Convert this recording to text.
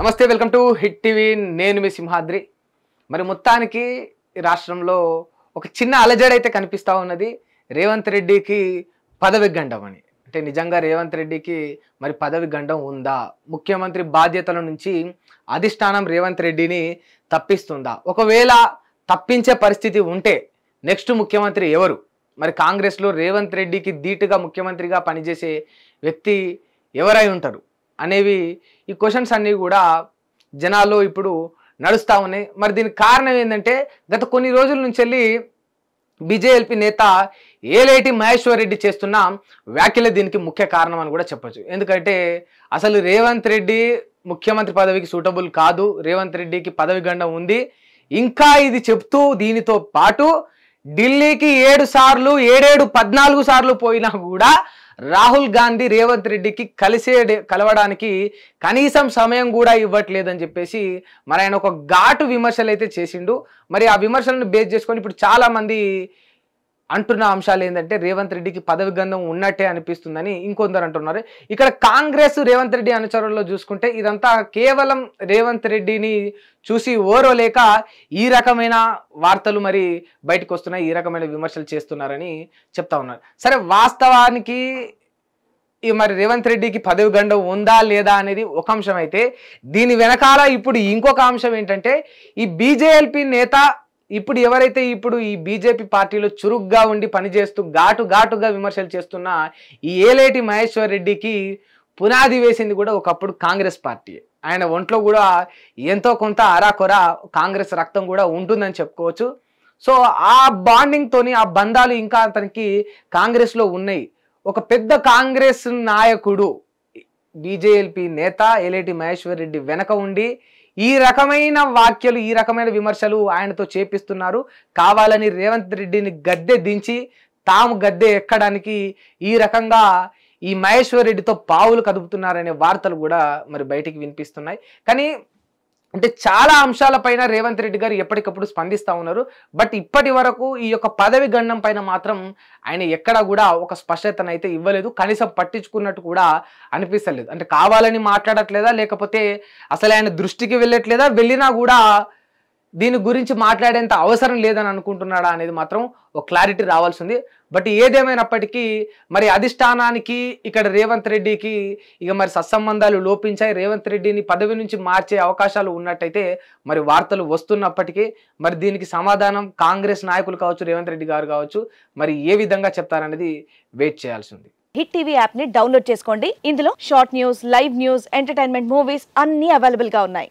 నమస్తే welcome to hit TV నేను మీ సింహాద్రి మరి మొత్తానికి రాష్ట్రంలో ఒక చిన్న అలజడైతే కనిపిస్తూ ఉన్నది రేవంత్ రెడ్డికి పదవి గండం అని అంటే నిజంగా రేవంత్ రెడ్డికి మరి పదవి గండం ఉందా ముఖ్యమంత్రి బాధ్యతల నుంచి అధిష్టానం రేవంత్ రెడ్డిని తప్పిస్తుందా ఒకవేళ తప్పించే పరిస్థితి ఉంటే నెక్స్ట్ ముఖ్యమంత్రి ఎవరు మరి కాంగ్రెస్లో రేవంత్ రెడ్డికి ధీటుగా ముఖ్యమంత్రిగా పనిచేసే వ్యక్తి ఎవరై ఉంటారు అనేవి ఈ క్వశ్చన్స్ అన్నీ కూడా జనాల్లో ఇప్పుడు నడుస్తూ ఉన్నాయి మరి దీనికి కారణం ఏంటంటే గత కొన్ని రోజుల నుంచి వెళ్ళి బీజేఎల్పీ నేత ఏలేటి మహేశ్వర్ రెడ్డి చేస్తున్న వ్యాఖ్యలే దీనికి ముఖ్య కారణం అని కూడా చెప్పచ్చు ఎందుకంటే అసలు రేవంత్ రెడ్డి ముఖ్యమంత్రి పదవికి సూటబుల్ కాదు రేవంత్ రెడ్డికి పదవి గండం ఉంది ఇంకా ఇది చెప్తూ దీనితో పాటు ఢిల్లీకి ఏడు సార్లు ఏడేడు పద్నాలుగు సార్లు పోయినా కూడా రాహుల్ గాంధీ రేవంత్ రెడ్డికి కలిసే కలవడానికి కనీసం సమయం కూడా ఇవ్వట్లేదని చెప్పేసి మరి ఆయన ఒక ఘాటు విమర్శలు అయితే చేసిండు మరి ఆ విమర్శలను బేస్ చేసుకొని ఇప్పుడు చాలామంది అంటున్న అంశాలు ఏంటంటే రేవంత్ రెడ్డికి పదవి గంధం ఉన్నట్టే అనిపిస్తుందని ఇంకొందరు అంటున్నారు ఇక్కడ కాంగ్రెస్ రేవంత్ రెడ్డి అనుచరుల్లో చూసుకుంటే ఇదంతా కేవలం రేవంత్ రెడ్డిని చూసి ఓరోలేక ఈ రకమైన వార్తలు మరి బయటకు వస్తున్నాయి ఈ రకమైన విమర్శలు చేస్తున్నారని చెప్తా ఉన్నారు సరే వాస్తవానికి ఈ మరి రేవంత్ రెడ్డికి పదవి గండం ఉందా లేదా అనేది ఒక అంశం అయితే దీని వెనకాల ఇప్పుడు ఇంకొక అంశం ఏంటంటే ఈ బీజేఎల్పీ నేత ఇప్పుడు ఎవరైతే ఇప్పుడు ఈ బీజేపీ పార్టీలో చురుగ్గా ఉండి పనిచేస్తూ ఘాటు ఘాటుగా విమర్శలు చేస్తున్న ఈ ఏలేటి మహేశ్వర్ రెడ్డికి పునాది వేసింది కూడా ఒకప్పుడు కాంగ్రెస్ పార్టీ ఆయన ఒంట్లో కూడా ఎంతో కొంత అరాకొర కాంగ్రెస్ రక్తం కూడా ఉంటుందని చెప్పుకోవచ్చు సో ఆ బాండింగ్తోని ఆ బంధాలు ఇంకా అతనికి కాంగ్రెస్లో ఉన్నాయి ఒక పెద్ద కాంగ్రెస్ నాయకుడు బీజేఎల్పి నేత ఏలేటి మహేశ్వర్ రెడ్డి వెనక ఉండి ఈ రకమైన వాక్యలు ఈ రకమైన విమర్శలు ఆయనతో చేపిస్తున్నారు కావాలని రేవంత్ రెడ్డిని గద్దె దించి తాము గద్దె ఎక్కడానికి ఈ రకంగా ఈ మహేశ్వర్ రెడ్డితో పావులు కదుపుతున్నారనే వార్తలు కూడా మరి బయటికి వినిపిస్తున్నాయి కానీ అంటే చాలా అంశాలపైన రేవంత్ రెడ్డి గారు ఎప్పటికప్పుడు స్పందిస్తూ ఉన్నారు బట్ ఇప్పటి వరకు ఈ యొక్క పదవి గండం పైన మాత్రం ఆయన ఎక్కడా కూడా ఒక స్పష్టతను అయితే ఇవ్వలేదు కనీసం పట్టించుకున్నట్టు కూడా అనిపిస్తలేదు అంటే కావాలని మాట్లాడట్లేదా లేకపోతే అసలు ఆయన దృష్టికి వెళ్ళట్లేదా వెళ్ళినా కూడా దీని గురించి మాట్లాడేంత అవసరం లేదని అనుకుంటున్నాడా అనేది మాత్రం ఒక క్లారిటీ రావాల్సింది బట్ ఏదేమైనప్పటికీ మరి అధిష్టానానికి ఇక్కడ రేవంత్ రెడ్డికి ఇక మరి సత్సంబంధాలు లోపించాయి రేవంత్ రెడ్డిని పదవి నుంచి మార్చే అవకాశాలు ఉన్నట్టయితే మరి వార్తలు వస్తున్నప్పటికీ మరి దీనికి సమాధానం కాంగ్రెస్ నాయకులు కావచ్చు రేవంత్ రెడ్డి గారు కావచ్చు మరి ఏ విధంగా చెప్తారనేది వెయిట్ చేయాల్సి ఉంది హిట్ టీవీ యాప్ ని డౌన్లోడ్ చేసుకోండి ఇందులో short news live news entertainment movies అన్ని అవైలబుల్ గా ఉన్నాయి